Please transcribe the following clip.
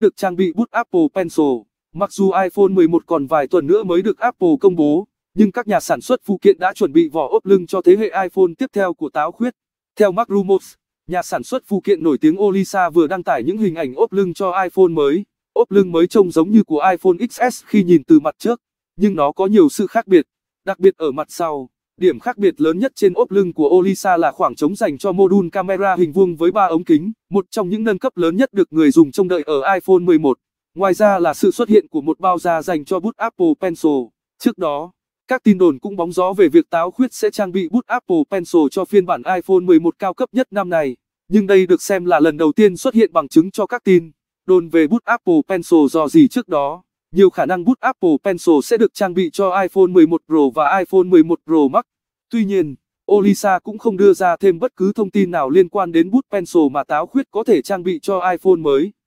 được trang bị bút Apple Pencil. Mặc dù iPhone 11 còn vài tuần nữa mới được Apple công bố, nhưng các nhà sản xuất phụ kiện đã chuẩn bị vỏ ốp lưng cho thế hệ iPhone tiếp theo của táo khuyết. Theo Mark Rumors, nhà sản xuất phụ kiện nổi tiếng Olisa vừa đăng tải những hình ảnh ốp lưng cho iPhone mới. Ốp lưng mới trông giống như của iPhone XS khi nhìn từ mặt trước, nhưng nó có nhiều sự khác biệt, đặc biệt ở mặt sau. Điểm khác biệt lớn nhất trên ốp lưng của Olisa là khoảng trống dành cho module camera hình vuông với 3 ống kính, một trong những nâng cấp lớn nhất được người dùng trông đợi ở iPhone 11. Ngoài ra là sự xuất hiện của một bao da dành cho bút Apple Pencil. Trước đó, các tin đồn cũng bóng gió về việc táo khuyết sẽ trang bị bút Apple Pencil cho phiên bản iPhone 11 cao cấp nhất năm nay, nhưng đây được xem là lần đầu tiên xuất hiện bằng chứng cho các tin đồn về bút Apple Pencil do gì trước đó nhiều khả năng bút Apple Pencil sẽ được trang bị cho iPhone 11 Pro và iPhone 11 Pro Max. Tuy nhiên, Olisa cũng không đưa ra thêm bất cứ thông tin nào liên quan đến bút Pencil mà táo khuyết có thể trang bị cho iPhone mới.